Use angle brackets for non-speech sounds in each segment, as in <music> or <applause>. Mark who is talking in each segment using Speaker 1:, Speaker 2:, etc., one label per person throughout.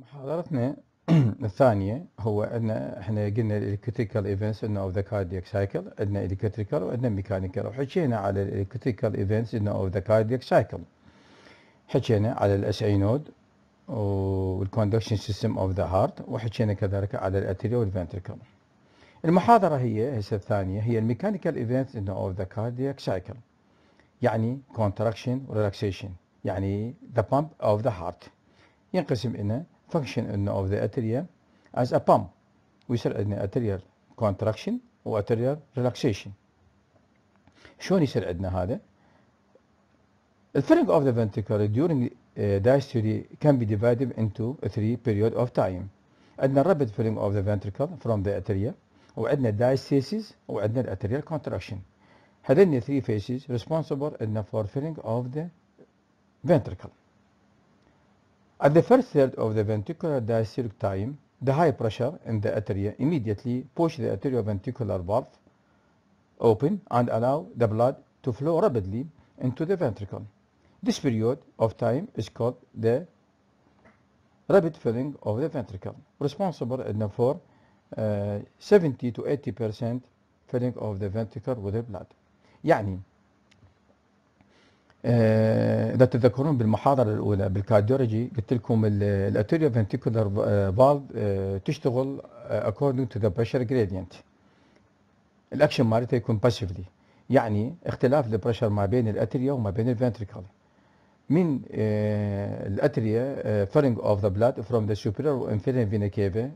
Speaker 1: محاضرتنا <clears throat> الثانية هو عندنا احنا قلنا الالكتريكال ايفنتس انه اوف ذا كارديك سايكل عندنا الكتريكال وعندنا ميكانيكال وحكينا على الالكتريكال ايفنتس انه اوف ذا كارديك سايكل حكينا على الاس اي نود والكوندكشن سيستم اوف ذا هارت وحكينا كذلك على الاتريو والفنتريكل المحاضرة هي هسه الثانية هي الميكانيكال ايفنتس انه اوف ذا كارديك سايكل يعني كونتراكشن وريلاكسيشن يعني ذا بامب اوف ذا هارت ينقسم إنه function of the atria as a pump ويصير عندنا arterial contraction و arterial relaxation شلون يصير عندنا هذا؟ الfilling of the ventricle during uh, diastole can be divided into three periods of time عندنا rapid filling of the ventricle from the atria وعندنا diastasis وعندنا arterial contraction هذين three phases responsible عندنا for filling of the ventricle At the first third of the ventricular diastolic time, the high pressure in the atria immediately push the atrioventricular valve open and allow the blood to flow rapidly into the ventricle. This period of time is called the rapid filling of the ventricle, responsible for uh, 70 to 80 percent filling of the ventricle with the blood. يعني آه، اذا تتذكرون بالمحاضره الاولى بالكارديولوجي قلت لكم الاتيريو فنتيكولار فالف آه، آه، تشتغل اكوردنج تو ذا بريشر جريدينت الاكشن مالتها يكون باسيفلي يعني اختلاف البريشر ما بين الاتريا وما بين الفنتريكل من الاتريا فيرنج اوف ذا بلاد فروم ذا سوبرير وانفيريور فينا كيفا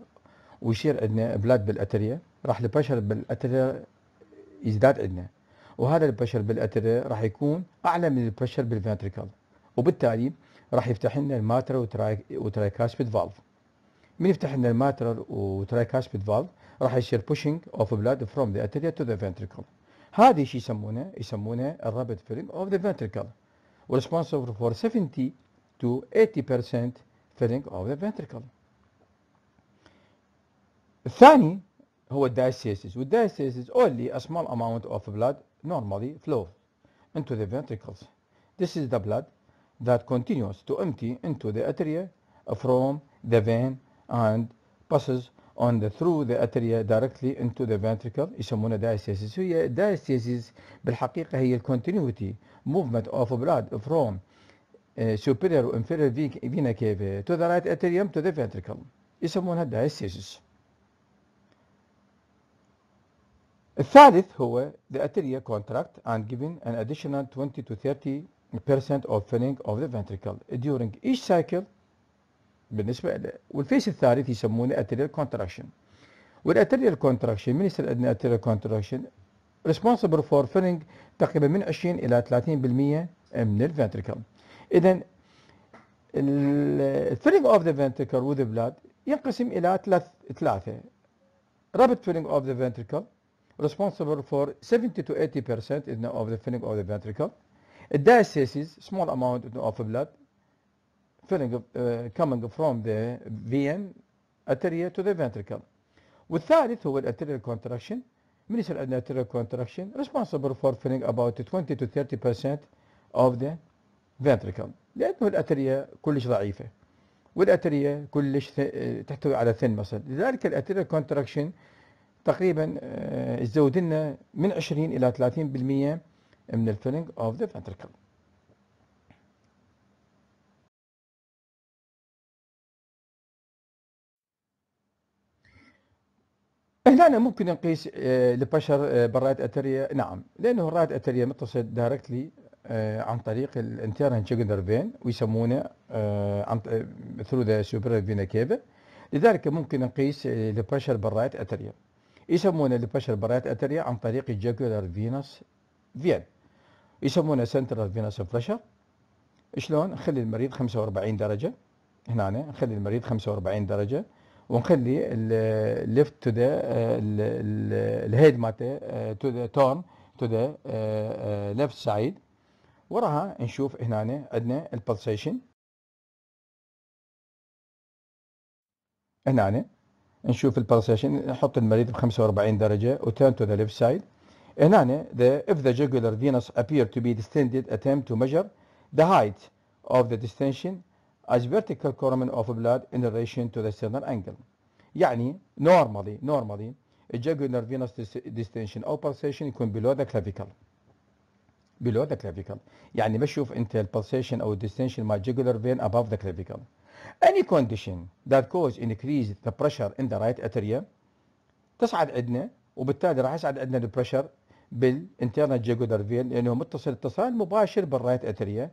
Speaker 1: ويصير عندنا بلاد بالاتريا راح البريشر بالاتريا يزداد عندنا وهذا البشر بالاتريا راح يكون اعلى من البشر بالفنتريكل وبالتالي راح يفتح لنا الماتر وترايكاسبيد فالف من يفتح لنا الماتر وترايكاسبيد فالف راح يصير pushing of blood from the atria to the ventricle هذا الشيء يسمونه يسمونه الرابط فيلم of the ventricle responsible for 70 to 80% filling of the ventricle الثاني هو الدايسيسيس والدايسيسيس only a small amount of blood normally flow into the ventricles. This is the blood that continues to empty into the atria from the vein and passes on the through the atria directly into the ventricle يسمونها diastasis هي diastasis بالحقيقة هي continuity movement of blood from uh, superior inferior vena cava to the right atrium to the ventricle يسمونها diastasis الثالث هو the atria contract and giving an additional 20 to 30 percent of filling of the ventricle during each cycle بالنسبة له والفيس الثالث يسمونه arterial contraction والarterial contraction من يصير عندنا arterial contraction responsible for filling تقريبا من 20 إلى 30% من الفنتركل إذا filling of the ventricle وذ blood ينقسم إلى ثلاث ثلاثة rapid filling of the ventricle responsible for 70 to 80 percent of the filling of the ventricle. Diastasis, small amount of blood filling uh, coming from the vein arteria to the ventricle. والثالث هو الارterial contraction meniscal arterial contraction responsible for filling about 20 to 30 of the ventricle لأنه الأترية كلش ضعيفة والأترية كلش تحتوي على thin muscle لذلك الأتريا كونتراكشن تقريبا تزود آه، لنا من 20 الى 30% من الفيلنج اوف ذا فنتركل هنا ممكن نقيس آه، البشر آه، برايت اتريا نعم لانه الرايت اتريا متصل دايركتلي عن طريق الانترن جوجنر فين ويسمونه عن ثرو ذا سوبر فينا كيفا لذلك ممكن نقيس البشر برايت اتريا يسمون لبش البراءات أتريا عن طريق الجاكولار فينوس فين يسمونه سنترال فينوس بريشر شلون نخلي المريض 45 درجة هنا نخلي المريض 45 درجة ونخلي الليفت تو ذا الهيد مالته تو ذا تورن تو ذا ليفت سايد وراها نشوف هنا عندنا البلسيشن هنا نشوف البلسيشن نحط المريض ب 45 درجة turn تو ذا left سايد هنا the if the jugular venous appear to be distended attempt to measure the height of the distension as vertical column of blood in relation to the sternal angle يعني normally normally jugular venous distension او pulsation يكون below the clavicle below the clavicle يعني ما تشوف انت البالسيشن او الديستنشن مع jugular vein above the clavicle Any condition that cause increase the pressure in the right atria تصعد عندنا وبالتالي راح يصعد عندنا البريشر بالانترنال جيجودر فين لانه متصل اتصال مباشر بالرايت اتريا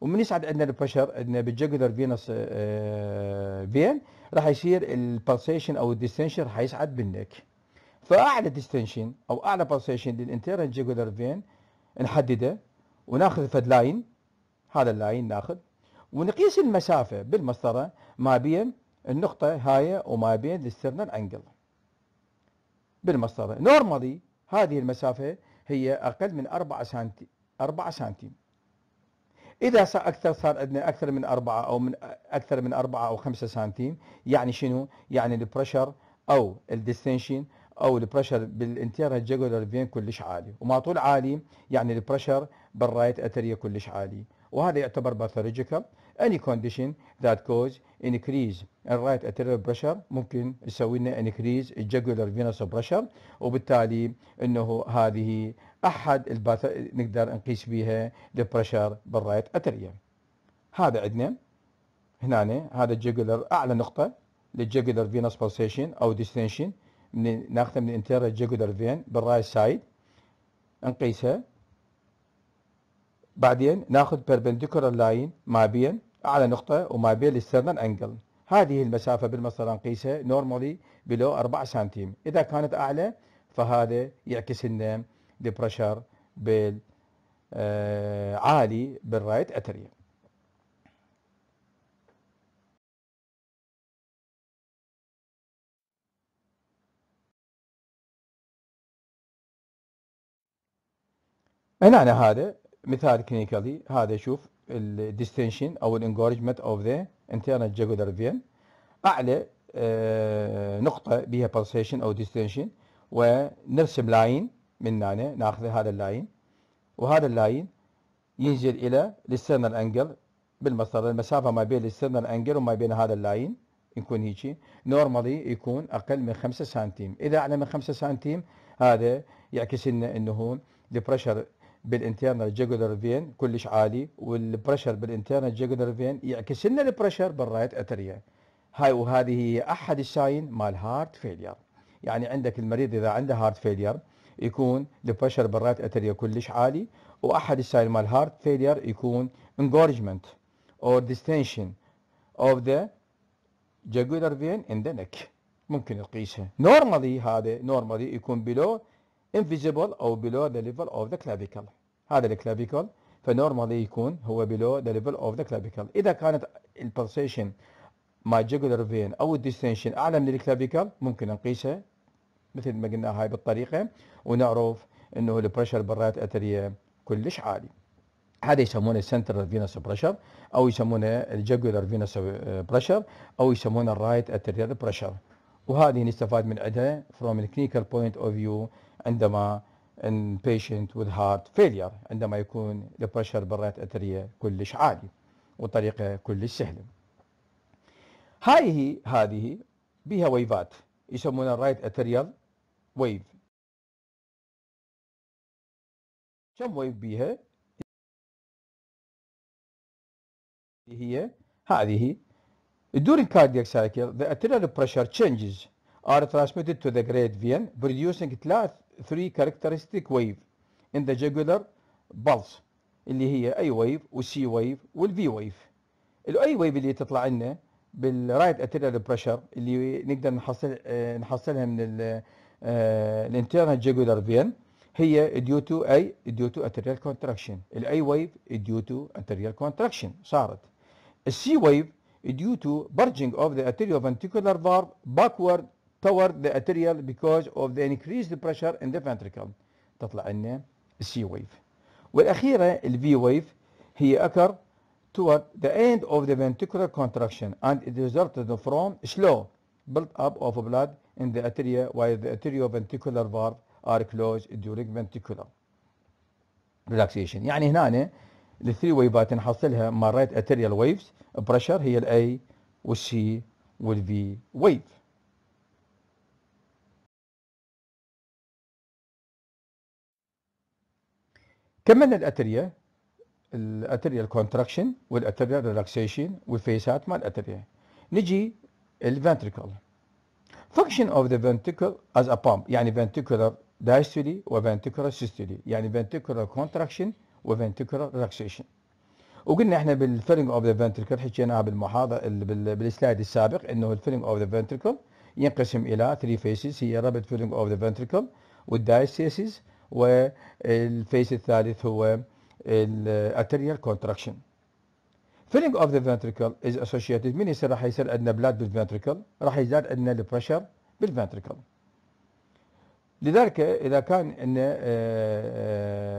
Speaker 1: ومن يصعد عندنا البريشر عندنا بالجيجودر فينس فين راح يصير البلسيشن او الديستنشن راح يصعد بالنك فاعلى ديستنشن او اعلى بلسيشن للانترنال جيجودر فين نحدده وناخذ فد لاين هذا اللاين ناخذ ونقيس المسافة بالمسطرة ما بين النقطة هاي وما بين الاسترنال انجل بالمسطرة نورمالي هذه المسافة هي أقل من 4 سنتي 4 سنتيم إذا صار أكثر صار عندنا أكثر من 4 أو من أكثر من 4 أو 5 سنتيم يعني شنو؟ يعني البريشر أو الديستنشن أو البريشر بالانتيرا جاكولار فين كلش عالي وما طول عالي يعني البريشر بالرايت أتريا كلش عالي وهذا يعتبر باثولوجيكال any condition that cause increase in right atrial pressure ممكن يسوي لنا increase jugular venous pressure وبالتالي انه هذه احد الباث نقدر نقيس بها البريشر بالرايت اتريا هذا عندنا هنا هذا الجوجلر اعلى نقطه للجوجلر فينوس بالسيشن او ديستنشن ناخذها من الانتيرير جوجلر فين بالرايت سايد نقيسها بعدين ناخذ perpendicular لاين ما بين أعلى نقطة وما بين الاسترنال انجل هذه المسافة بالمسطرة نقيسها نورمالي بلو 4 سنتيم إذا كانت أعلى فهذا يعكس لنا البريشر بال آه، عالي بالرايت اتريا هنا هذا مثال كلينيكالي هذا شوف الديستنشن او الانجورجمنت اوف ذا انترنال جاجولار فين اعلى آه، نقطه بها بلسيشن او ديستنشن ونرسم لاين من هنا ناخذ هذا اللاين وهذا اللاين ينزل الى الاسترنال انجل بالمسطره المسافه ما بين الاسترنال انجل وما بين هذا اللاين يكون هيجي نورمالي يكون اقل من 5 سنتيم اذا اعلى من 5 سنتيم هذا يعكس لنا انه البريشر بالانترنال جيجولر فين كلش عالي والبريشر بالانترنال جيجولر فين يعكس لنا البريشر بالرايت اتريا هاي وهذه هي احد الساين مال هارت فيلير يعني عندك المريض اذا عنده هارت فيلير يكون البريشر بالرايت اتريا كلش عالي واحد الساين مال هارت فيلير يكون انجورجمنت اور ديستنشن اوف ذا جيجولر فين ان ذا نك ممكن نقيسها نورمالي هذا نورمالي يكون بلو invisible أو below the level of the clavicle هذا الكلافيكل فنورمالي يكون هو below the level of the clavicle إذا كانت البلسيشن مع جوجلر فين أو الديستنشن أعلى من الكلافيكل ممكن نقيسها مثل ما قلنا هاي بالطريقة ونعرف أنه البريشر برات أثرية كلش عالي هذا يسمونه سنترال فينوس بريشر او يسمونه الجوجولار فينوس بريشر او يسمونه الرايت اتريال بريشر وهذه نستفاد من عندها فروم الكلينيكال بوينت اوف فيو عندما in patient with heart failure عندما يكون البريشر بالرئة الأثرية كلش عالي وطريقة كلش سهلة هاي هي هذه بها ويفات يسمونها الرايت اتريال ويف كم ويف بيها هي هذه during cardiac cycle the arterial pressure changes are transmitted to the great vein producing ثلاث three characteristic wave in the jugular pulse اللي هي اي wave والسي wave والفي wave الاي wave اللي تطلع لنا بالرايت اتيريال بريشر اللي نقدر نحصل نحصلها من الانترنال جيجولار فين هي due to اي due to arterial contraction الاي wave due to arterial contraction صارت السي wave due to bulging of the arterioventricular valve backward toward the arterial because of the increased pressure in the ventricle تطلع لنا السي wave والأخيرة الفي wave هي occur toward the end of the ventricular contraction and it resulted from slow build up of blood in the arteria while the arterioventricular valve are closed during ventricular relaxation يعني هنا الثري ويفات نحصلها مرات arterial waves pressure هي الاي والسي والفي wave كملنا الاتريا الاتريا الكونتراكشن والاتريا ريلاكسيشن والفيسات مال الاتريا نجي الفنتريكل فانكشن اوف ذا فنتريكل از ا بامب يعني فنتريكولر دايستولي وفنتريكولر سيستولي يعني فنتريكولر كونتراكشن وفنتريكولر ريلاكسيشن وقلنا احنا بالفيلنج اوف ذا فنتريكل حكيناها بالمحاضره بالسلايد السابق انه الفيلنج اوف ذا فنتريكل ينقسم الى 3 فيسز هي رابط فيلنج اوف ذا فنتريكل والدايستيسيس والفيس الثالث هو الاتريال كونتراكشن فيلينج اوف ذا فنتريكل از اسوشيتد من يصير راح يصير عندنا بلاد بالفنتركل راح يزداد عندنا البريشر بالفنتركل لذلك اذا كان ان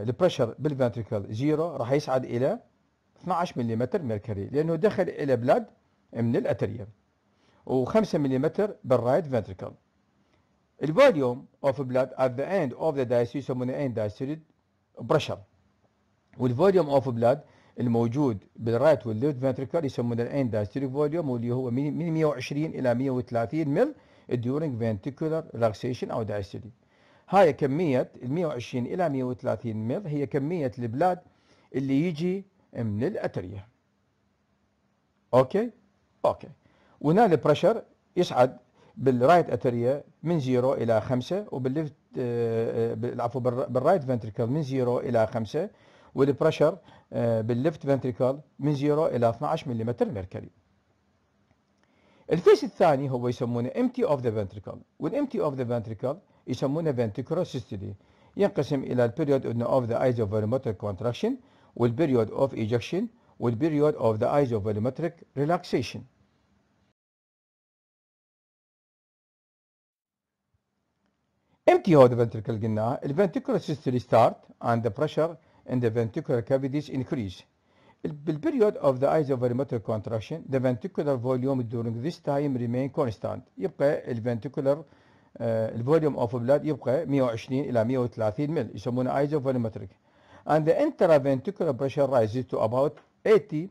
Speaker 1: البريشر بالفنتركل زيرو راح يصعد الى 12 ملم ميركوري لانه دخل الى بلاد من الاتريال و5 ملم بالرايت فنتركل The volume of blood at the end of the يسمونه من end برشر pressure والفوليوم اوف بلاد الموجود بالرايت والليفت فنتركل يسمونه الان دايستريك فوليوم واللي هو من 120 الى 130 مل during ventricular relaxation او diastole هاي كمية ال 120 الى 130 مل هي كمية البلاد اللي يجي من الاترية اوكي اوكي وهنا البريشر يصعد بالرايت اتريا من 0 الى 5 وبالليفت آه، آه، عفوا بالرايت فنتريكل من 0 الى 5 والبريشر آه، بالليفت فنتريكل من 0 الى 12 ملم مركوري الفيس الثاني هو يسمونه empty of the ventricle والempty of the ventricle يسمونه ventricular systole ينقسم الى البريود of the isovolumetric contraction والبريود of ejection والبريود of the isovolumetric relaxation MTO the ventricle قلنا ال ventricular systole start and the pressure in the ventricular cavities increase. period of the isovolumetric contraction the ventricular volume during this time remain constant يبقى ال ventricular volume of blood يبقى 120 الى 130 مل يسمونه isovolumetric. and the intraventricular pressure rises to about 80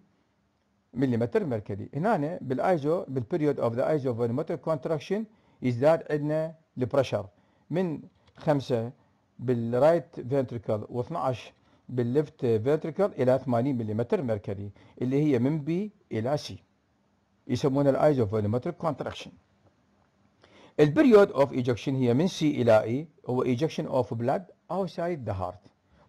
Speaker 1: ملم mercury. هنا بالايزو بالبريود اوف ذا ايزوفوليمتريك كونتراكشن يزداد عندنا البريشر من 5 بالرايت فنتركل و12 بالليفت فنتركل الى 80 ملم مركبي اللي هي من بي الى سي يسمونها الايزوفوليمتريك كونتراكشن البريود اوف ايجكشن هي من سي الى اي e، هو ايجكشن اوف بلاد اوسايد ذا هارت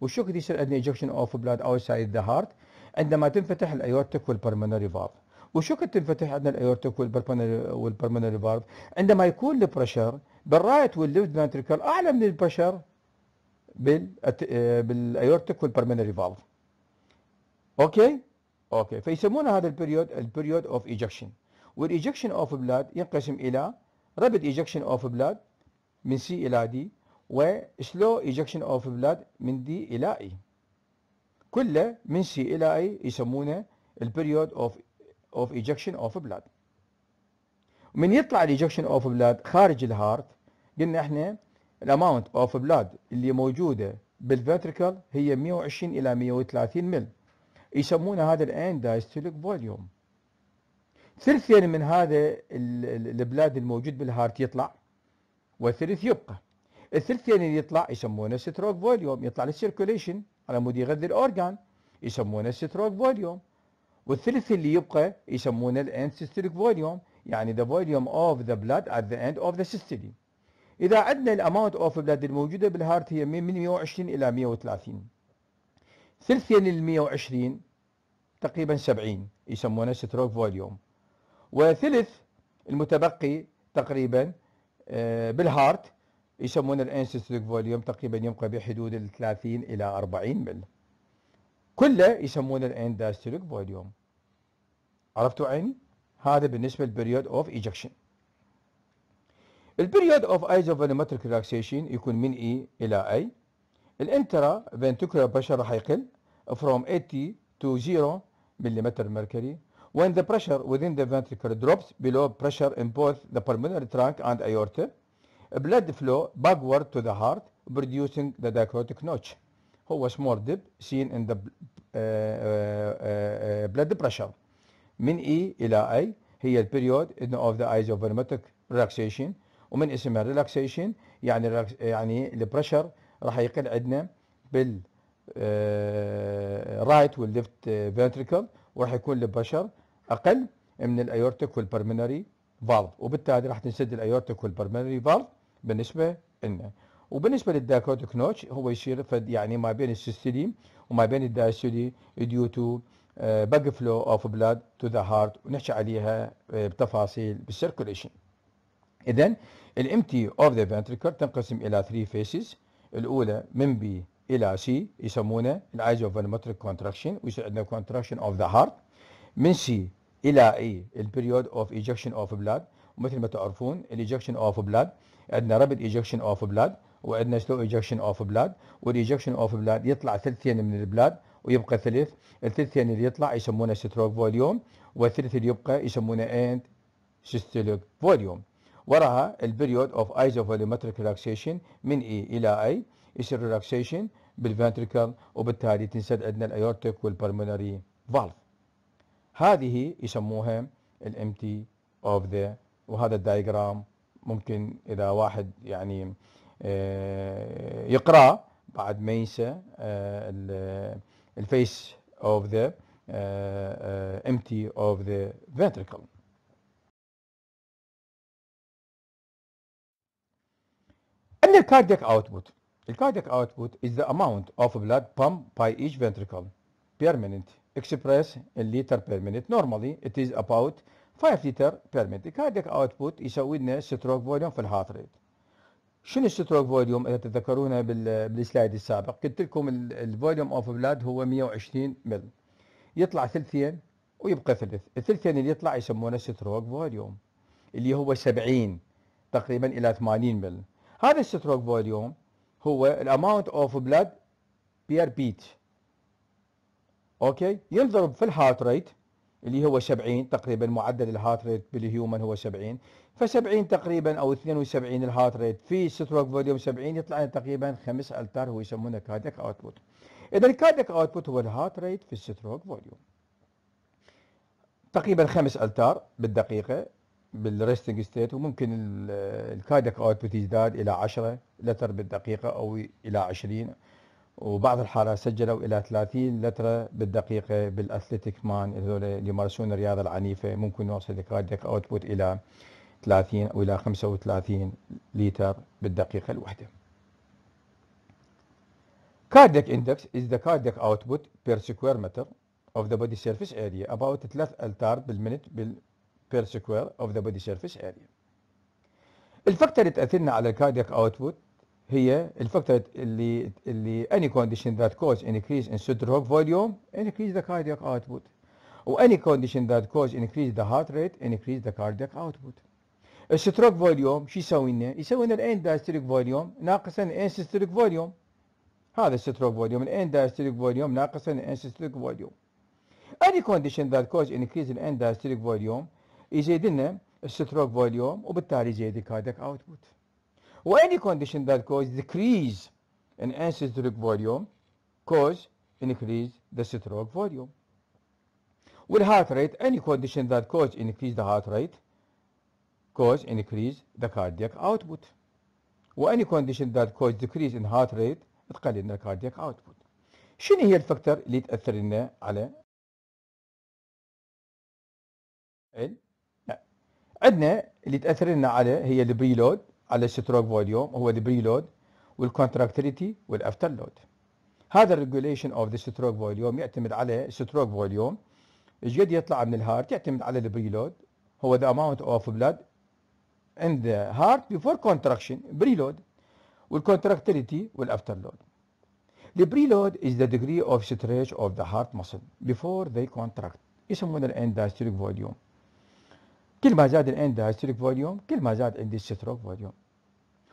Speaker 1: وشو كده يصير عندنا ايجكشن اوف بلاد اوسايد ذا هارت عندما تنفتح الايورتيك والبرمنري فالف وشو تنفتح عندنا الايورتيك والبرمنري والبرمنري فالف عندما يكون البريشر بالرايت والليفت فنتركل اعلى من البشر آه، بالايورتيك والبرمنري فالف اوكي اوكي فيسمون هذا البريود البريود اوف ايجكشن والايجكشن اوف بلاد ينقسم الى رابد ايجكشن اوف بلاد من سي الى دي وسلو ايجكشن اوف بلاد من دي الى اي e. كله من سي الى اي e يسمونه البريود اوف اوف ايجكشن اوف بلاد ومن يطلع الايجكشن اوف بلاد خارج الهارت قلنا احنا الاماونت اوف بلاد اللي موجوده بالفنتركل هي 120 الى 130 مل يسمونه هذا الان دايستوليك فوليوم ثلثين من هذا البلاد الموجود بالهارت يطلع وثلث يبقى الثلثين اللي يطلع يسمونه ستروك فوليوم يطلع للسيركوليشن على مود يغذي الاورجان يسمونه ستروك فوليوم والثلث اللي يبقى يسمونه الانسيستوليك فوليوم يعني the volume of the blood at the end of the systole إذا عدنا الأماونت اوف blood الموجودة بالهارت هي من 120 إلى 130 ثلثين ال 120 تقريبا 70 يسمونه ستروك فوليوم وثلث المتبقي تقريبا آه، بالهارت يسمونه الان ستروك فوليوم تقريبا يبقى بحدود ال 30 إلى 40 مل كله يسمونه الان ستروك فوليوم عرفتوا عيني؟ هذا بالنسبة للبريود اوف ايجكشن البريود اوف ايزوفولومتريك ريلاكسيشن يكون من اي الى اي الانترا فنتكولار بريشر راح يقل from 80 تو 0 ملم مركري when the pressure within the ventricle drops below pressure in both the pulmonary trunk and aorta blood flow backward to the heart producing the dichrotic notch هو small dip seen in the uh, uh, uh, blood pressure من اي e إلى اي هي البريود اوف ذا ايزوبرمتك ريلاكسيشن ومن اسمها ريلاكسيشن يعني يعني البريشر راح يقل عندنا بال رايت والليفت فينتريكل وراح يكون البريشر اقل من الايورتيك والبرمنري فالف وبالتالي راح تنسد الايورتيك والبرمنري فالف بالنسبه لنا وبالنسبه للداكوتيك نوتش هو يصير يعني ما بين السيستيليم وما بين الدايستولي ديو تو باك فلو اوف بلاد تو ذا هارت ونحكي عليها آه، بتفاصيل بالسيركوليشن اذا الامتي اوف ذا فنتريكل تنقسم الى 3 فيسز الاولى من بي الى سي يسمونه الايزوفالمتريك كونتراكشن ويصير عندنا كونتراكشن اوف ذا هارت من سي الى اي البيريود اوف ايجكشن اوف بلاد ومثل ما تعرفون الايجكشن اوف بلاد عندنا رابد ايجكشن اوف بلاد وعندنا سلو ايجكشن اوف بلاد والايجكشن اوف بلاد يطلع ثلثين من البلاد ويبقى ثلث الثلث يعني اللي يطلع يسمونه ستروك فوليوم والثلث اللي يبقى يسمونه اند سيستوليك فوليوم وراها البريود اوف ايزوفوليومتريك ريلاكسيشن من اي الى اي يصير ريلاكسيشن بالفنتريكال وبالتالي تنسد عندنا الايورتيك والبلمونري فالف هذه يسموها الامتي اوف ذا وهذا الدايجرام ممكن اذا واحد يعني آه، يقراه بعد ما ينسى آه، the face of the uh, uh, empty of the ventricle. And the cardiac output. The cardiac output is the amount of blood pumped by each ventricle per minute expressed in liter per minute. Normally, it is about 5 liter per minute. The cardiac output is a witness stroke volume for heart rate. شنو الستروك فوليوم اذا تتذكرونه بالسلايد السابق قلت لكم الفوليوم اوف بلاد هو 120 مل يطلع ثلثين ويبقى ثلث الثلثين اللي يطلع يسمونه ستروك فوليوم اللي هو 70 تقريبا الى 80 مل هذا الستروك فوليوم هو الاماونت اوف بلاد بير بيت اوكي ينضرب في الهارت ريت اللي هو 70 تقريبا معدل الهارت ريت بالهيومن هو 70 ف70 تقريبا او 72 الهارت ريت في ستروك فوليوم 70 يطلع لنا تقريبا 5 التار هو يسمونه كارديك اوتبوت اذا الكارديك اوتبوت هو الهارت ريت في الستروك فوليوم تقريبا 5 التار بالدقيقه بالريستنج ستيت وممكن الكارديك اوتبوت يزداد الى 10 لتر بالدقيقه او الى 20 وبعض الحالات سجلوا الى 30 لتره بالدقيقه بالاثليتيك مان هذول اللي يمارسون الرياضه العنيفه ممكن يوصل الكارديك اوتبوت الى 30 أو إلى 35 لتر بالدقيقة الواحدة. Cardiac index is the cardiac output per square meter of the body surface area about 3 ألتار بالمنت per square of the body surface area. الفاكتور اللي تأثرنا على الكارديك اوتبوت هي الفاكتور اللي اللي any condition that cause increase in stroke volume increase the cardiac output و any condition that cause increase the heart rate increase the cardiac output. A stroke volume, is saw in there. You saw in the end diastolic volume, ناقص an systolic volume. هذا stroke volume, an end diastolic volume, ناقص an end systolic volume. Any condition that causes an increase in end diastolic volume is in a stroke volume, وبالتالي زيادة cardiac output. Or any condition that causes a decrease in end systolic volume causes an increase the stroke volume. With heart rate, any condition that causes an increase the heart rate cause increase the cardiac output واني condition that cause decrease in heart rate تقلل لنا cardiac output شنو هي الفاكتور اللي تاثر لنا على عندنا اللي تاثر لنا على هي البريلود على الستروك فوليوم هو البريلود والكونتراكتيليتي والافتر لود هذا الريجوليشن اوف ذا ستروك فوليوم يعتمد على ستروك فوليوم ايش قد يطلع من الهارت يعتمد على البريلود هو ذا اماونت اوف بلاد in the heart before contraction preload والcontractility والafterload The preload is the degree of stretch of the heart muscle before they contract يسمونه الان diastolic volume كل ما زاد الان diastolic volume كل ما زاد عندي ستروك volume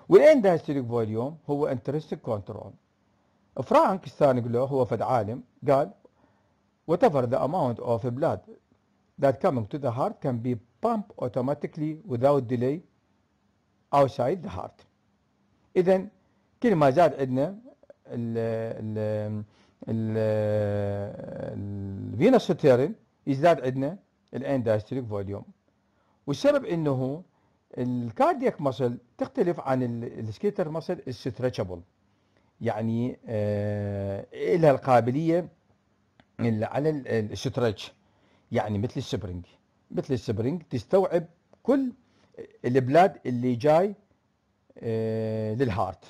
Speaker 1: والان diastolic volume هو intrinsic control فرانك ستانجلو هو فد عالم قال whatever the amount of blood that coming to the heart can be pump automatically without delay outside the heart اذا كل ما زاد عندنا ال ال ال الفينوس ستيرين يزداد عندنا الاندستريك فوليوم والسبب انه الكاردياك مصل تختلف عن السكيتر مصل الستريتشبل يعني آه لها القابليه على الستريتش يعني مثل السبرنج مثل السبرينج تستوعب كل البلاد اللي جاي آه، للهارت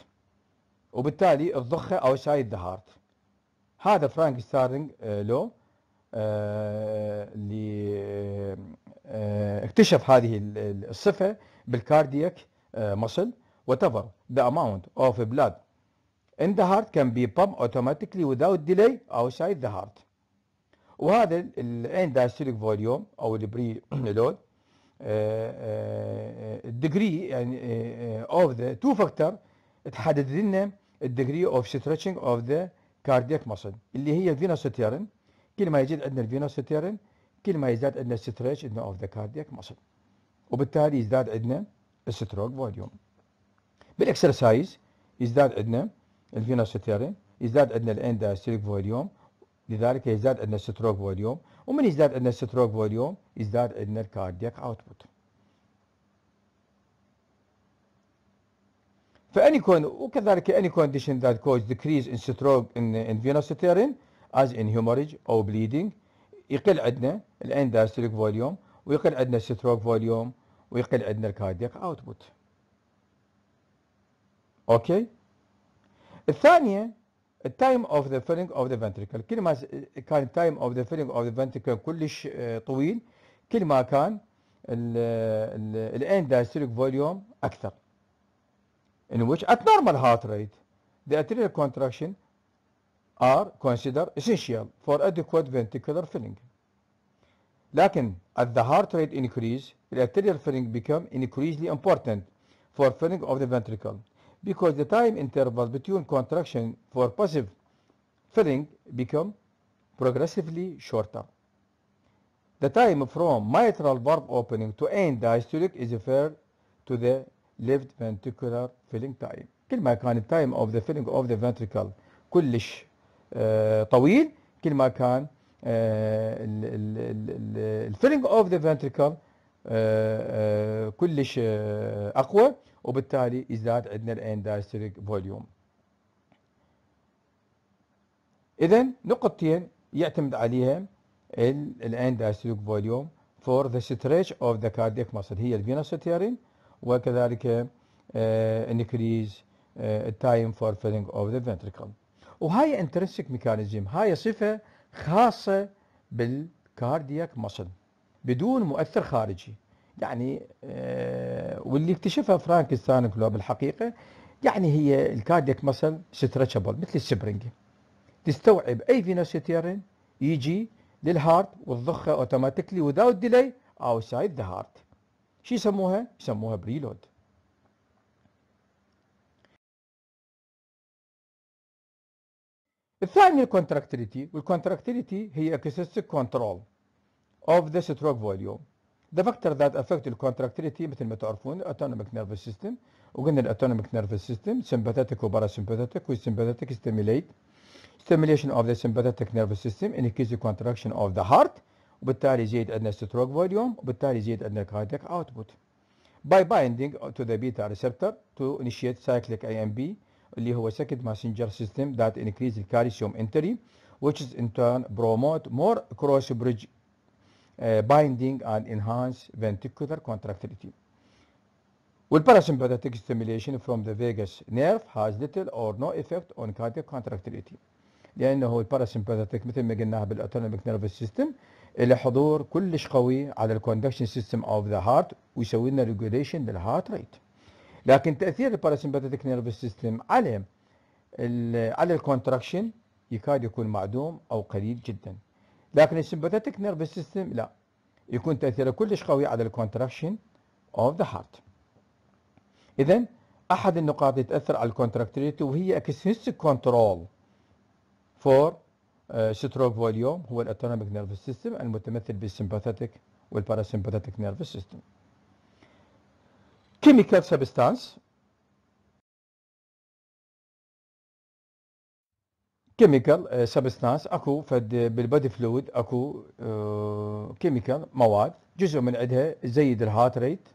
Speaker 1: وبالتالي الضخه اوسايد ذا هارت هذا فرانك ستارلينج آه، لو آه، اللي اكتشف هذه الصفه بالكاردياك مصل whatever the amount of blood in the heart can be pumped automatically without delay outside the heart وهذا الاند دايستوليك فوليوم او البري لود الدجري يعني اوف ذا تو فاكتور تحدد لنا الدجري اوف ستريتشنج اوف ذا كاردياك ماسل اللي هي تيرن كل ما يزيد عندنا الفينوس تيرن كل ما يزداد عندنا ستريتش عندنا اوف ذا كاردياك ماسل وبالتالي يزداد عندنا الستروك فوليوم بالاكسرسايز يزداد عندنا الفينوس تيرن يزداد عندنا الاند دايستوليك فوليوم لذلك يزداد عندنا ستروك فوليوم ومن يزداد عندنا ستروك فوليوم يزداد عندنا الكاردياك اوتبوت فاني كون وكذلك اني كونديشن ذات كوز ديكريز ان ستروك ان ان فينوسيتيرين از ان هيموريج او بليدنج يقل عندنا الاندستريك فوليوم ويقل عندنا ستروك فوليوم ويقل عندنا الكاردياك اوتبوت اوكي الثانيه التايم اوف ذا فيلينج اوف ذا فنتريكل كل ما كان التايم اوف ذا فيلينج اوف ذا فنتريكل كلش طويل كل ما كان الان diastolic فوليوم اكثر in which at normal heart rate the arterial contraction are considered essential for adequate ventricular filling. لكن as the heart rate increase, the arterial filling become increasingly important for filling of the ventricle because the time interval between contraction for passive filling become progressively shorter. The time from mitral valve opening to end diastolic is referred to the left ventricular filling time. كل ما كان time of the filling of the ventricle كلش طويل كل ما كان الفيلينج اوف ذا فنتريكل كلش اقوى وبالتالي يزداد عندنا الاندايستريك فوليوم اذا نقطتين يعتمد عليها الاندايستريك فوليوم فور ذا ستريتش اوف ذا كارديك muscle هي الفينوس تيرين وكذلك انكريز التايم فور فيلينج اوف ذا فنتريكل وهاي انترنسك ميكانيزم هاي صفه خاصه بالكاردياك مصل بدون مؤثر خارجي يعني آه، واللي اكتشفها فرانك كلوب بالحقيقه يعني هي الكارديك مسل ستريتشبل مثل السبرنج تستوعب اي فينوسيتيرين يجي للهارت والضخه اوتوماتيكلي وذاوت ديلي اوتسايد ذا هارت شو يسموها؟ يسموها بريلود الثاني الكونتراكتيليتي والكونتراكتيليتي هي اكسستيك كنترول اوف ذا ستروك فوليوم The factor that affect the contractility مثل ما تعرفون autonomic nervous system وقلنا autonomic nervous system sympathetic و parasympathetic و sympathetic stimulate stimulation of the sympathetic nervous system increase the contraction of the heart وبالتالي يزيد عندنا stroke volume وبالتالي يزيد عندنا cardiac output by binding to the beta receptor to initiate cyclic AMP اللي هو second messenger system that increase the calcium entry which is in turn promote more cross bridge آه، binding and enhanced ventricular contractility. Well, parasympathetic stimulation from the vagus nerve has little or no effect on cardiac contractility. لأنه الباراسمباثيك مثل ما قلناها بالأوتونوميك nervous system له حضور كلش قوي على الكوندكشن سيستم اوف ذا هارت ويسوي لنا ريجوليشن للهارت ريت. لكن تأثير الباراسمباثيك nervous system على ال على الكونتراكشن يكاد يكون معدوم أو قليل جدا. لكن السيمباتيك نيرفس سيستم لا يكون تأثيره كلش قوي على الكونتراكشن اوف ذا هارت اذا احد النقاط اللي تاثر على الكونتراكتيليتي وهي اكسس كنترول فور ستروك فوليوم هو الاوتونوميك نيرفس سيستم المتمثل بالسيمباتيك والباراسمباتيك نيرفس سيستم كيميكال سبستانس كيميكال آه، سبستانس اكو فد بالبادي فلويد اكو آه، كيميكال مواد جزء من عندها تزيد الهارت ريت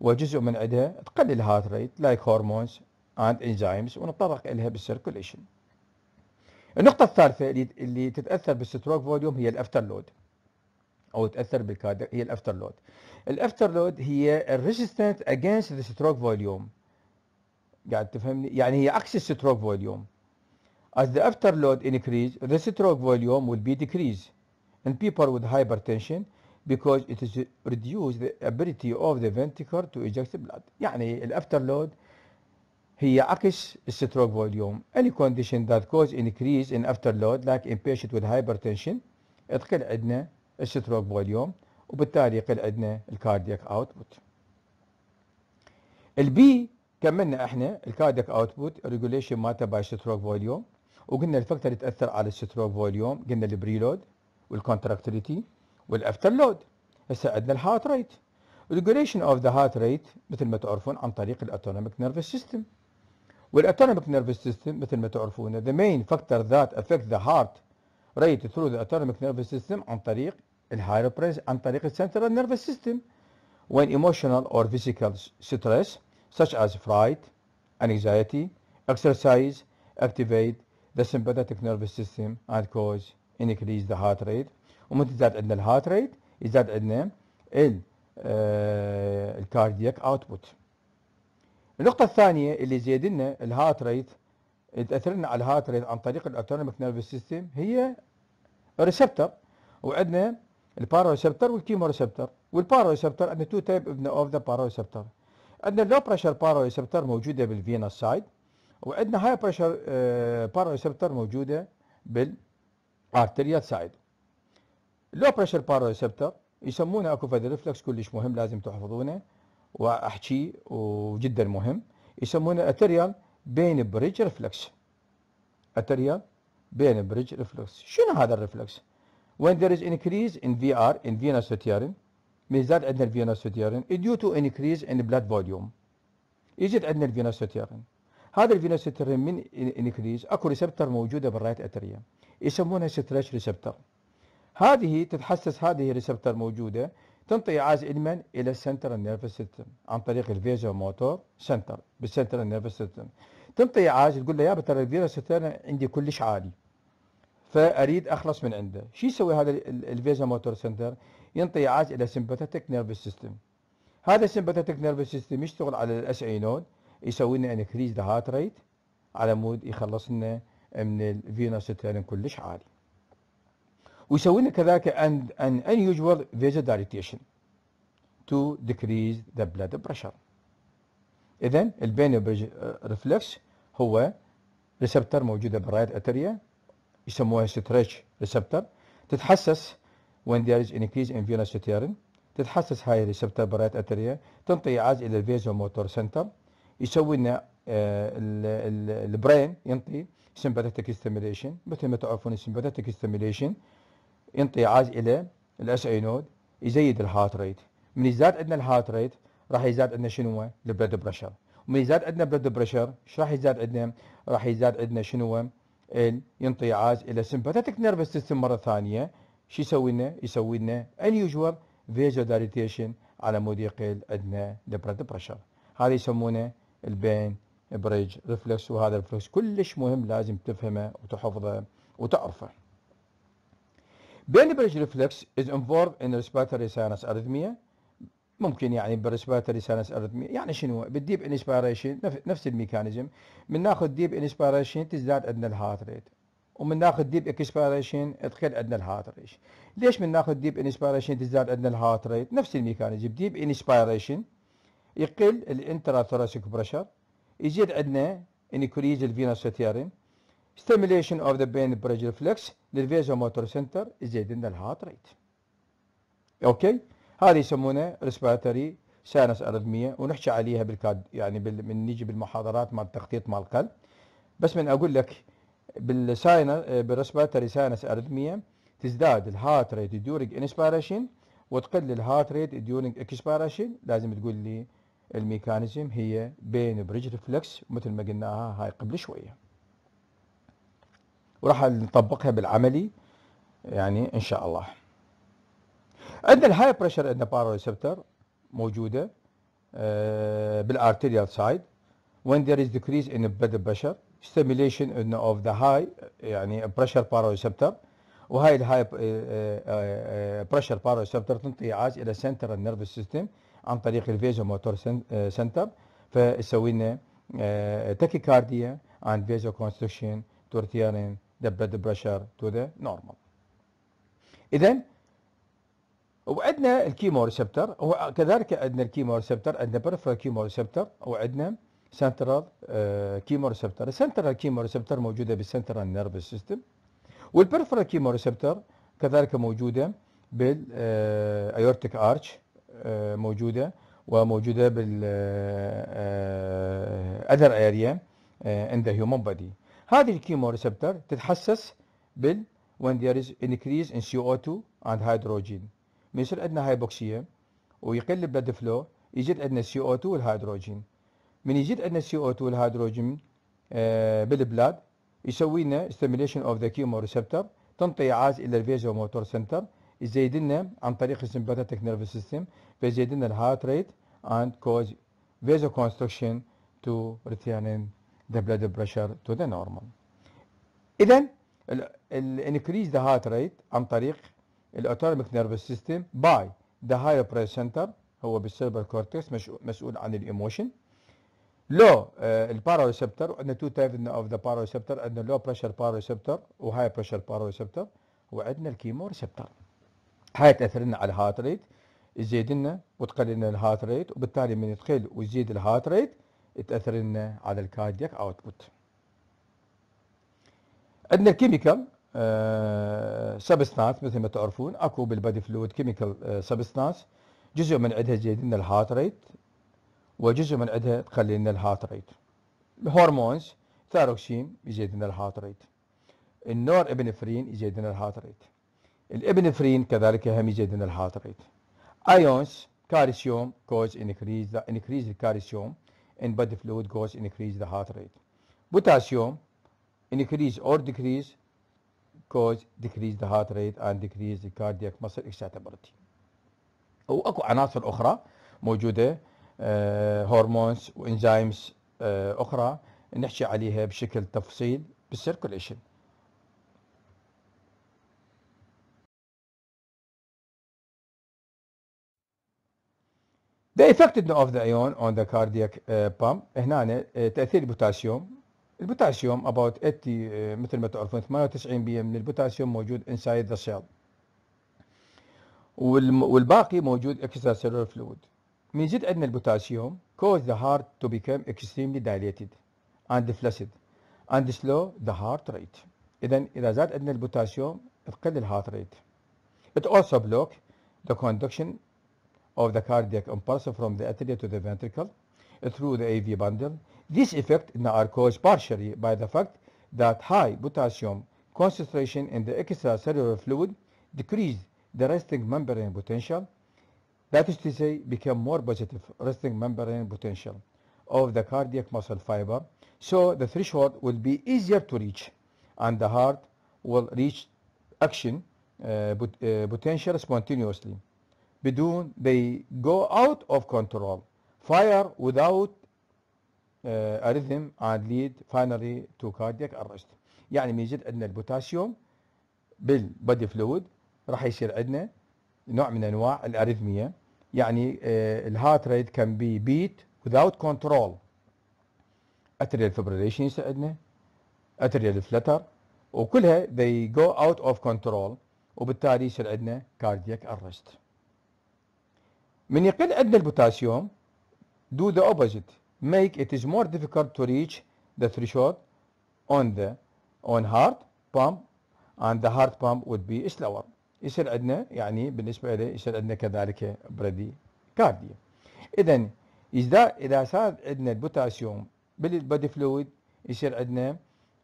Speaker 1: وجزء من عندها تقلل الهارت ريت لايك هرمونز اند انزيمز ونتطرق الها بالسيركوليشن النقطة الثالثة اللي اللي تتأثر بالستروك فوليوم هي الافتر لود او تأثر بالكادر هي الافتر لود الافتر لود هي الريزستنت اجينست ذا ستروك فوليوم قاعد تفهمني يعني هي عكس الستروك فوليوم As the afterload increase, the stroke volume will be decreased in people with hypertension because it is reduce the ability of the ventricle to eject blood. يعني الافterload هي عكس stroke volume. Any condition that cause increase in afterload like in patient with hypertension تقل عندنا stroke volume وبالتالي يقل عندنا الكاردياك output. البي كملنا احنا الكاردياك اوتبوت ريجوليشن مالته باي ستروك فوليوم وقلنا الفاكتور يتاثر على الستروك فوليوم قلنا البريلود والكونتراكتيليتي والافتر لود هسه عندنا الهارت ريت ريجوليشن اوف ذا هارت ريت مثل ما تعرفون عن طريق الاوتونوميك نيرفس سيستم والاوتونوميك نيرفس سيستم مثل ما تعرفون ذا مين فاكتور ذات افكت ذا هارت ريت ثرو ذا اوتونوميك نيرفس سيستم عن طريق الهاير بريس عن طريق السنترال نيرفس سيستم وين ايموشنال اور فيزيكال ستريس such as fright, anxiety, exercise activate the sympathetic nervous system and cause increase the heart rate ومتى زاد عندنا الهارت ريت يزاد عندنا ال الكاردياك اوتبوت النقطة الثانية اللي زيد لنا الهارت ريت تأثر لنا على الهارت ريت عن طريق الاوتونوميك نيرفس سيستم هي ريسبتر وعندنا البارو ريسبتر والكيمو ريسبتر والبارو ريسبتر عندنا تو تايب اوف ذا بارو ريسبتر عندنا لو بريشر بارو ريسبتر موجودة بالفينا سايد وعندنا هاي بريشر ريسبتر موجوده بالارتريات سايد لو بريشر ريسبتر يسمونه اكو فد ريفلكس كلش مهم لازم تحفظونه واحكي وجدا مهم يسمونه اتريال بين بريدج ريفلكس اتريال بين بريدج ريفلكس شنو هذا الريفلكس؟ when there is increase in VR in venous sutiarin من زاد عندنا الفينوس sutiarin due to increase in blood volume يزيد عندنا الفينوس sutiarin هذا الفينوسترين من انكريز اكو ريسبتر موجوده بالرايت اتريا يسمونها ستريتش ريسبتر هذه تتحسس هذه الريسبتر موجوده تنطي عاز علما الى السنترال نيرفس سيستم عن طريق الفيزو موتور سنتر بالسنترال نيرفس سيستم تنطي عاز تقول له يا ترى الفيزو عندي كلش عالي فاريد اخلص من عنده شو يسوي هذا الفيزا موتور سنتر ينطي عاز الى سمباتيك نيرفس سيستم هذا السمباتيك نيرفس سيستم يشتغل على الاس اي نود يسوي لنا انكريز يعني ذا هارت ريت على مود يخلص لنا من الفينوس ترين كلش عالي ويسوي لنا كذلك ان ان فيزا دايتيشن تو ديكريز ذا بلاد بريشر اذا البينوبج ريفلكس هو ريسبتر موجوده بالرايت اتريا يسموها ستريتش ريسبتر تتحسس when there is increase in venous sterine تتحسس هاي الريسبتر برايت اتريا تنطي عاز الى الفيزو موتور سنتر يسوي لنا آه، البرين ينطي سمباثيتك ستيميليشن مثل ما تعرفون السمباثيتك ستيميليشن ينطي عاج الى الاس اي نود يزيد الهارت ريت من يزاد عندنا الهارت ريت راح يزاد عندنا شنو البلد بريشر ومن يزاد عندنا البلد بريشر ايش راح يزاد عندنا راح يزاد عندنا شنو ينطي عاج الى سمباثيتك نيرفس سيستم مره ثانيه شو يسوي لنا يسوي لنا unusual vasodilation على مود يقل عندنا البلد بريشر هذا يسمونه البين بريج ريفلكس وهذا الفلكس كلش مهم لازم تفهمه وتحفظه وتعرفه بين بريج ريفلكس از involved ان respiratory ساينس اريثميا ممكن يعني بالريسبيراتوري ساينس ارثميا يعني شنو بالديب انسبيريشن نفس الميكانيزم من ناخذ ديب انسبيريشن تزداد عندنا الهارت ريت ومن ناخذ ديب اكسبيريشن تقل عندنا الهارت ريت ليش من ناخذ ديب انسبيريشن تزداد عندنا الهارت ريت نفس الميكانيزم ديب انسبيريشن يقل الانترا ثوراسيك بريشر يزيد عندنا انكريز ستيارين ستيميليشن اوف ذا بين بريج ريفلكس للفيزو موتور سنتر يزيد لنا الهارت ريت اوكي هذه يسمونه ريسبيراتوري ساينس ارثميه ونحكي عليها بالكاد يعني بال... من نيجي بالمحاضرات مال التخطيط مال القلب بس من اقول لك بالساينس بالريسبيراتوري ساينس ارثميه تزداد الهارت ريت ديورنج انسبيريشن وتقل الهارت ريت ديورنج اكسبيريشن لازم تقول لي الميكانيزم هي بين بريج ريفلكس مثل ما قلناها هاي قبل شويه وراح نطبقها بالعملي يعني ان شاء الله عندنا الهاي بريشر عندنا بارو ريسبتر موجوده آه، بالارتيريال سايد when there is decrease in blood pressure stimulation of the high يعني بارو ريسبتر وهاي الهاي آه، آه، بريشر ريسبتر تنطي إعاز إلى سنترال نيرفس سيستم عن طريق الفيزو موتور آه، سنتر فيسوي لنا آه، كارديا عن فيزو كونستكشن تو ريتيرن ذا بلاد بريشر تو ذا نورمال اذا وعندنا الكيمو ريسبتر وكذلك عندنا الكيمو ريسبتر عندنا بريفرال كيمو ريسبتر وعندنا سنترال آه، كيمو ريسبتر السنترال كيمو ريسبتر موجوده بالسنترال نيرف سيستم والبريفرال كيمو ريسبتر كذلك موجوده بالايورتيك ارش آه، موجوده وموجوده بال آه، آه، other area in the human هذه الكيمو ريسبتر تتحسس بال when there is increase in CO2 and hydrogen بيصير عندنا هايبوكسية ويقل البلد فلو يجد عندنا CO2 والهيدروجين من يجد عندنا CO2 والهيدروجين بالبلاد يسوي لنا stimulation of the chemoreceptor تنطي عاز الى الفيزو موتور سنتر زيدنا عن طريق السمباتيك نيرف سيستم فيزيدنا الهارت ريت اند كوز فيزو كونستركشن تو ريتيرنين ذا بلاد بريشر تو ذا نورمال إذا الانكريز ذا هارت ريت عن طريق الاوتوميك نيرف سيستم باي ذا higher بريس سنتر هو بالسيربر كورتكس مسؤول عن الايموشن لو البارا ريسبتر عندنا تو تايب اوف ذا بارا ريسبتر عندنا لو بريشر بارا ريسبتر وهاي بريشر بارا ريسبتر وعندنا الكيمو ريسبتر هاي تاثر لنا على الهارت ريت يزيد لنا وتقلل لنا الهارت ريت وبالتالي من تقل وتزيد الهارت ريت تاثر لنا على الكاردياك اوتبوت عندنا الكيميكال سبستانس آه، مثل ما تعرفون اكو بالبادي فلويد كيميكال سبستانس جزء من عندها يزيد لنا الهارت ريت وجزء من عندها تقلل لنا الهارت ريت الهرمونز ثاروكسين يزيد لنا الهارت ريت النور ابنفرين يزيد لنا الهارت ريت الابنفرين كذلك هم جدا الهاتريت ions calcium cause increase the increase the calcium in body fluid cause increase the heart rate potassium increase or decrease cause decrease the heart rate and decrease the cardiac muscle excitability واكو عناصر اخرى موجوده هرمونز وانزيمز اخرى نحكي عليها بشكل تفصيل بالسيركوليشن effect of the ion on the cardiac pump هنا تاثير البوتاسيوم البوتاسيوم about 80 مثل ما تعرفون 98% بي من البوتاسيوم موجود inside the cell والباقي موجود extracellular fluid من جد عندنا البوتاسيوم cause the heart to become extremely dilated and flaccid and slow the heart rate اذا اذا زاد عندنا البوتاسيوم تقل الهارت ريت it also block the conduction of the cardiac impulse from the atria to the ventricle through the AV bundle. This effect are caused partially by the fact that high potassium concentration in the extracellular fluid decrease the resting membrane potential, that is to say, become more positive resting membrane potential of the cardiac muscle fiber, so the threshold will be easier to reach and the heart will reach action uh, but, uh, potential spontaneously. بدون they go out of control fire without uh, a rhythm and lead finally to cardiac arrest يعني من يزيد عندنا البوتاسيوم بالبادي فلويد راح يصير عندنا نوع من انواع الاريثميه يعني uh, الهارت ريت كان بي بيت without control اتريال فبريليشن يصير عندنا اتريال فلتر وكلها they go out of control وبالتالي يصير عندنا cardiac arrest من يقل عندنا البوتاسيوم do the opposite make it is more difficult to reach the threshold on the on heart pump and the heart pump would be slower يصير عندنا يعني بالنسبة له يصير عندنا كذلك بريدي كارديا إذا إذا إذا صار عندنا البوتاسيوم بالبودي فلويد يصير عندنا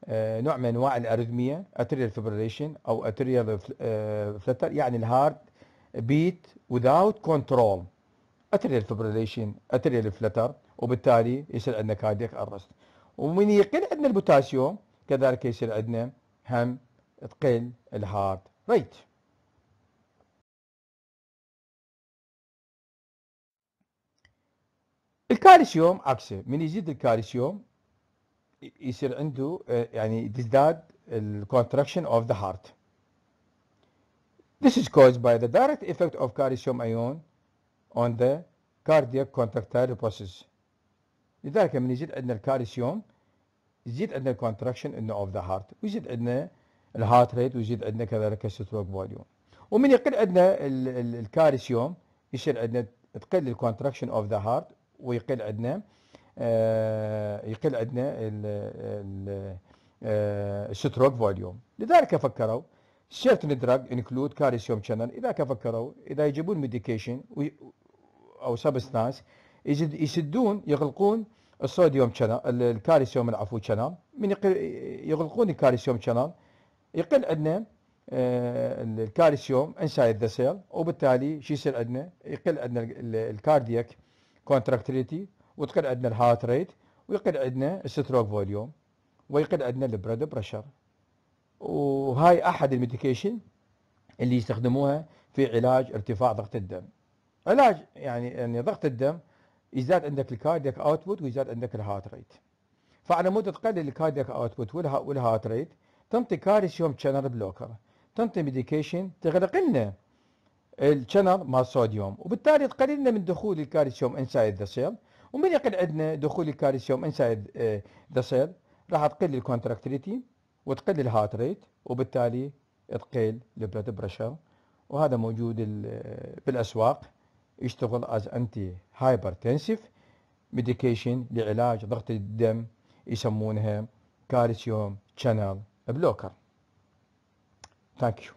Speaker 1: آه، نوع من أنواع الأريثمية أتريال fibrillation أو أتريال آه، flutter يعني الهارت بيت without control اتريال فبريليشن اتريال فلتر وبالتالي يصير عندنا كاردياك ارست ومن يقل عندنا البوتاسيوم كذلك يصير عندنا هم تقل الهارت ريت الكالسيوم عكسه من يزيد الكالسيوم يصير عنده آه، يعني تزداد الكونتراكشن اوف ذا هارت This is caused by the direct effect of calcium ion on the cardiac contractile process. لذلك من يزيد عندنا الكالسيوم يزيد عندنا الكونتراكشن انه اوف ذا هارت ويزيد عندنا الهارت ريت ويزيد عندنا كذلك الستروك فوليوم ومن يقل عندنا الكالسيوم يصير عندنا تقل الكونتراكشن اوف ذا هارت ويقل عندنا آه يقل عندنا آه، الستروك فوليوم لذلك فكروا certain drug include calcium channel اذا فكروا اذا يجيبون medication او سبستانس يسدون يغلقون الصوديوم شانل الكالسيوم العفو شانل من يغلقون الكالسيوم شانل يقل عندنا آه، الكالسيوم انسايد ذا سيل وبالتالي شو يصير عندنا؟ يقل عندنا الكاردياك كونتراكتيليتي وتقل عندنا الهارت ريت ويقل عندنا الستروك فوليوم ويقل عندنا البريد بريشر وهاي احد الميديكيشن اللي يستخدموها في علاج ارتفاع ضغط الدم علاج يعني ان ضغط الدم يزداد عندك الكاردياك اوتبوت ويزداد عندك الهارت ريت فعلى مده تقلل الكاردياك اوتبوت والهارت ريت تنطي كالسيوم شانل بلوكر تنطي ميديكيشن تغلق لنا الشانل مع الصوديوم وبالتالي تقلل لنا من دخول الكالسيوم انسايد ذا سيل ومن يقل عندنا دخول الكالسيوم انسايد ذا سيل راح تقل الكونتراكتيليتي وتقل الهارت ريت وبالتالي تقل البلد بريشر وهذا موجود آه، بالاسواق يشتغل از انتي هايبرتنسيف ميديكيشن لعلاج ضغط الدم يسمونها كالسيوم شانل بلوكر ثانك يو